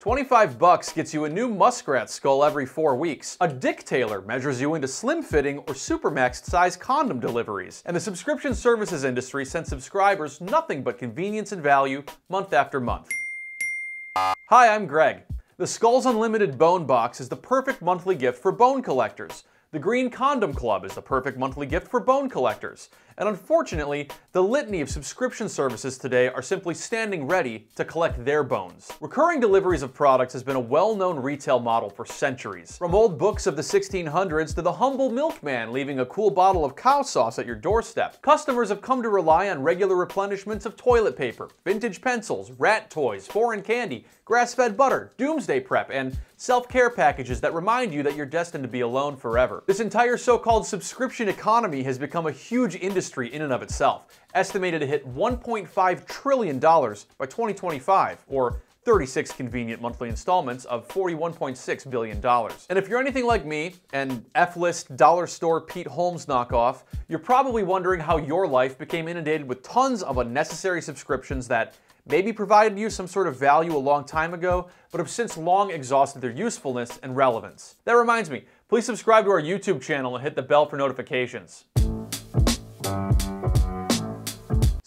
25 bucks gets you a new muskrat skull every four weeks. A dick tailor measures you into slim-fitting or supermaxed size condom deliveries. And the subscription services industry sends subscribers nothing but convenience and value month after month. Hi, I'm Greg. The Skulls Unlimited Bone Box is the perfect monthly gift for bone collectors. The Green Condom Club is the perfect monthly gift for bone collectors and unfortunately, the litany of subscription services today are simply standing ready to collect their bones. Recurring deliveries of products has been a well-known retail model for centuries. From old books of the 1600s to the humble milkman leaving a cool bottle of cow sauce at your doorstep, customers have come to rely on regular replenishments of toilet paper, vintage pencils, rat toys, foreign candy, grass-fed butter, doomsday prep, and self-care packages that remind you that you're destined to be alone forever. This entire so-called subscription economy has become a huge industry industry in and of itself, estimated to hit $1.5 trillion by 2025, or 36 convenient monthly installments of $41.6 billion. And if you're anything like me, an F-list dollar store Pete Holmes knockoff, you're probably wondering how your life became inundated with tons of unnecessary subscriptions that maybe provided you some sort of value a long time ago, but have since long exhausted their usefulness and relevance. That reminds me, please subscribe to our YouTube channel and hit the bell for notifications you.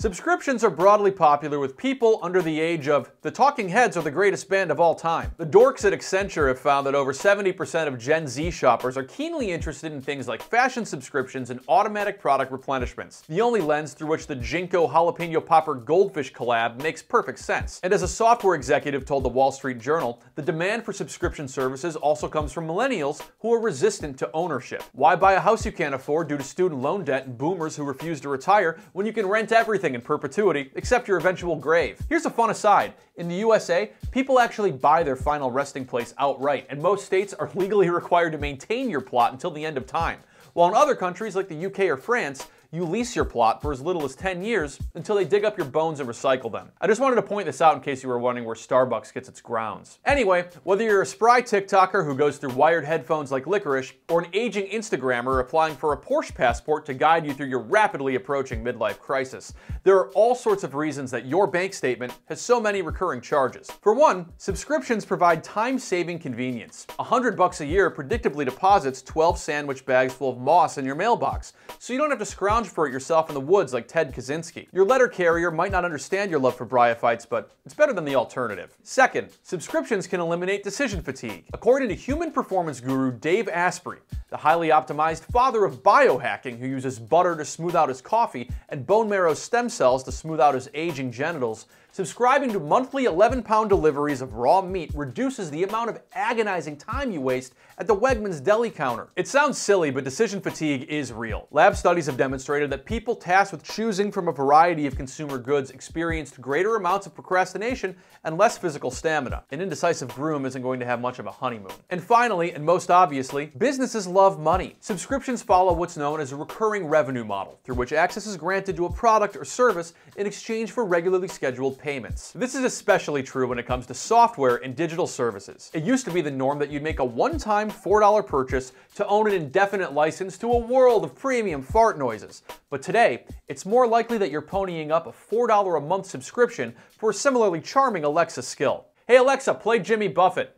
Subscriptions are broadly popular with people under the age of the Talking Heads are the greatest band of all time. The dorks at Accenture have found that over 70% of Gen Z shoppers are keenly interested in things like fashion subscriptions and automatic product replenishments. The only lens through which the Jinko Jalapeno Popper Goldfish collab makes perfect sense. And as a software executive told the Wall Street Journal, the demand for subscription services also comes from millennials who are resistant to ownership. Why buy a house you can't afford due to student loan debt and boomers who refuse to retire when you can rent everything nothing in perpetuity except your eventual grave. Here's a fun aside. In the USA, people actually buy their final resting place outright, and most states are legally required to maintain your plot until the end of time. While in other countries like the UK or France, you lease your plot for as little as 10 years until they dig up your bones and recycle them. I just wanted to point this out in case you were wondering where Starbucks gets its grounds. Anyway, whether you're a spry TikToker who goes through wired headphones like licorice, or an aging Instagrammer applying for a Porsche passport to guide you through your rapidly approaching midlife crisis, there are all sorts of reasons that your bank statement has so many recurring charges. For one, subscriptions provide time-saving convenience. 100 bucks a year predictably deposits 12 sandwich bags full of moss in your mailbox, so you don't have to scrounge challenge for it yourself in the woods like Ted Kaczynski. Your letter carrier might not understand your love for bryophytes, but it's better than the alternative. Second, subscriptions can eliminate decision fatigue. According to human performance guru Dave Asprey, the highly optimized father of biohacking who uses butter to smooth out his coffee and bone marrow stem cells to smooth out his aging genitals, Subscribing to monthly 11 pound deliveries of raw meat reduces the amount of agonizing time you waste at the Wegmans deli counter. It sounds silly, but decision fatigue is real. Lab studies have demonstrated that people tasked with choosing from a variety of consumer goods experienced greater amounts of procrastination and less physical stamina. An indecisive groom isn't going to have much of a honeymoon. And finally, and most obviously, businesses love money. Subscriptions follow what's known as a recurring revenue model, through which access is granted to a product or service in exchange for regularly scheduled payments. This is especially true when it comes to software and digital services. It used to be the norm that you'd make a one-time $4 purchase to own an indefinite license to a world of premium fart noises. But today, it's more likely that you're ponying up a $4 a month subscription for a similarly charming Alexa skill. Hey Alexa, play Jimmy Buffett.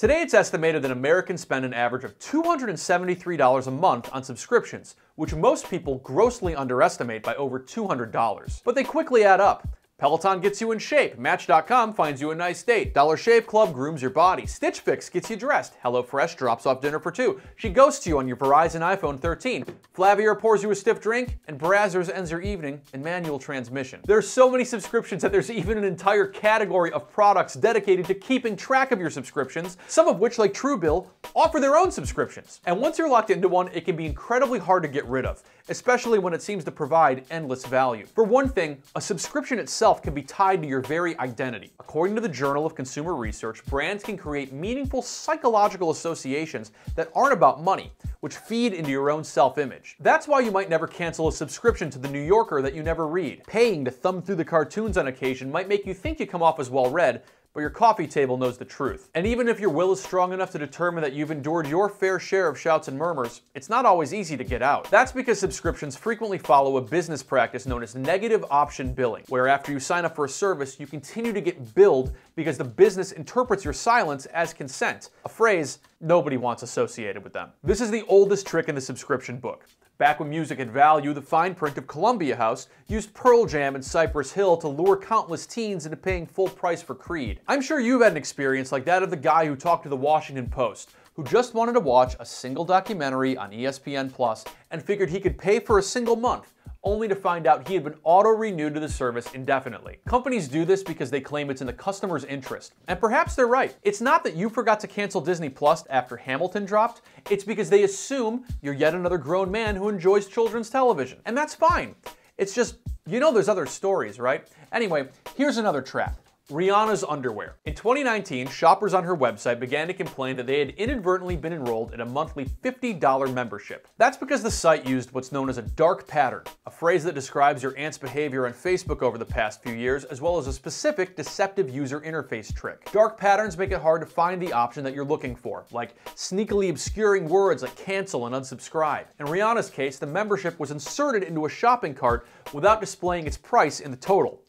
Today, it's estimated that Americans spend an average of $273 a month on subscriptions, which most people grossly underestimate by over $200. But they quickly add up. Peloton gets you in shape. Match.com finds you a nice date. Dollar Shave Club grooms your body. Stitch Fix gets you dressed. HelloFresh drops off dinner for two. She ghosts you on your Verizon iPhone 13. Flavier pours you a stiff drink, and Brazzers ends your evening in manual transmission. There's so many subscriptions that there's even an entire category of products dedicated to keeping track of your subscriptions, some of which, like Truebill, offer their own subscriptions. And once you're locked into one, it can be incredibly hard to get rid of, especially when it seems to provide endless value. For one thing, a subscription itself itself can be tied to your very identity. According to the Journal of Consumer Research, brands can create meaningful psychological associations that aren't about money, which feed into your own self-image. That's why you might never cancel a subscription to The New Yorker that you never read. Paying to thumb through the cartoons on occasion might make you think you come off as well-read, but your coffee table knows the truth. And even if your will is strong enough to determine that you've endured your fair share of shouts and murmurs, it's not always easy to get out. That's because subscriptions frequently follow a business practice known as negative option billing, where after you sign up for a service, you continue to get billed because the business interprets your silence as consent, a phrase nobody wants associated with them. This is the oldest trick in the subscription book. Back when music had value, the fine print of Columbia House used Pearl Jam and Cypress Hill to lure countless teens into paying full price for Creed. I'm sure you've had an experience like that of the guy who talked to the Washington Post, who just wanted to watch a single documentary on ESPN Plus and figured he could pay for a single month only to find out he had been auto-renewed to the service indefinitely. Companies do this because they claim it's in the customer's interest, and perhaps they're right. It's not that you forgot to cancel Disney Plus after Hamilton dropped, it's because they assume you're yet another grown man who enjoys children's television. And that's fine. It's just, you know there's other stories, right? Anyway, here's another trap. Rihanna's underwear. In 2019, shoppers on her website began to complain that they had inadvertently been enrolled in a monthly $50 membership. That's because the site used what's known as a dark pattern, a phrase that describes your aunt's behavior on Facebook over the past few years, as well as a specific deceptive user interface trick. Dark patterns make it hard to find the option that you're looking for, like sneakily obscuring words like cancel and unsubscribe. In Rihanna's case, the membership was inserted into a shopping cart without displaying its price in the total.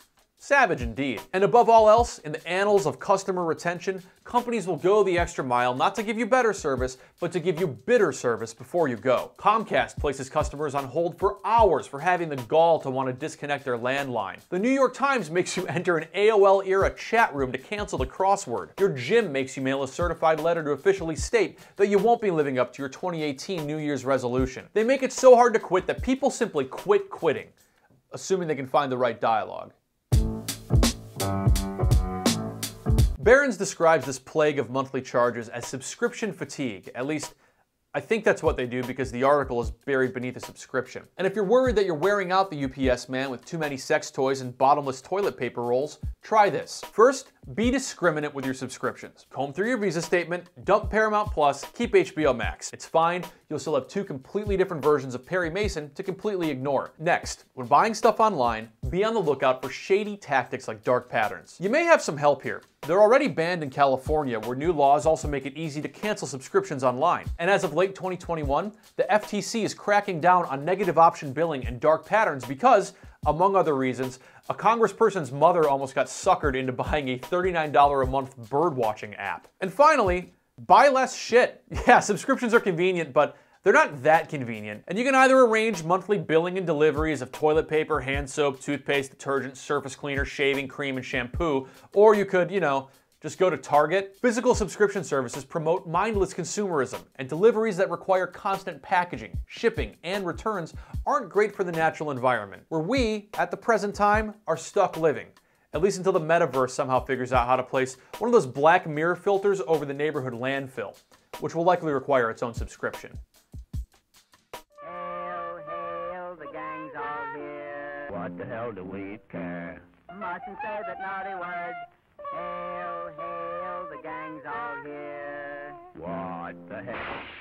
Savage indeed. And above all else, in the annals of customer retention, companies will go the extra mile not to give you better service, but to give you bitter service before you go. Comcast places customers on hold for hours for having the gall to want to disconnect their landline. The New York Times makes you enter an AOL era chat room to cancel the crossword. Your gym makes you mail a certified letter to officially state that you won't be living up to your 2018 New Year's resolution. They make it so hard to quit that people simply quit quitting, assuming they can find the right dialogue. Barron's describes this plague of monthly charges as subscription fatigue, at least I think that's what they do because the article is buried beneath a subscription. And if you're worried that you're wearing out the UPS man with too many sex toys and bottomless toilet paper rolls, try this. First, be discriminate with your subscriptions. Comb through your Visa statement, dump Paramount Plus, keep HBO Max. It's fine, you'll still have two completely different versions of Perry Mason to completely ignore. Next, when buying stuff online, be on the lookout for shady tactics like dark patterns. You may have some help here. They're already banned in California, where new laws also make it easy to cancel subscriptions online. And as of late 2021, the FTC is cracking down on negative option billing and dark patterns because, among other reasons, a congressperson's mother almost got suckered into buying a $39 a month birdwatching app. And finally, buy less shit. Yeah, subscriptions are convenient, but they're not that convenient, and you can either arrange monthly billing and deliveries of toilet paper, hand soap, toothpaste, detergent, surface cleaner, shaving cream, and shampoo, or you could, you know, just go to Target. Physical subscription services promote mindless consumerism, and deliveries that require constant packaging, shipping, and returns aren't great for the natural environment, where we, at the present time, are stuck living. At least until the metaverse somehow figures out how to place one of those black mirror filters over the neighborhood landfill which will likely require its own subscription. Hail, hail, the gang's all here. What the hell do we care? Mustn't say that naughty word. Hail, hail, the gang's all here. What the hell?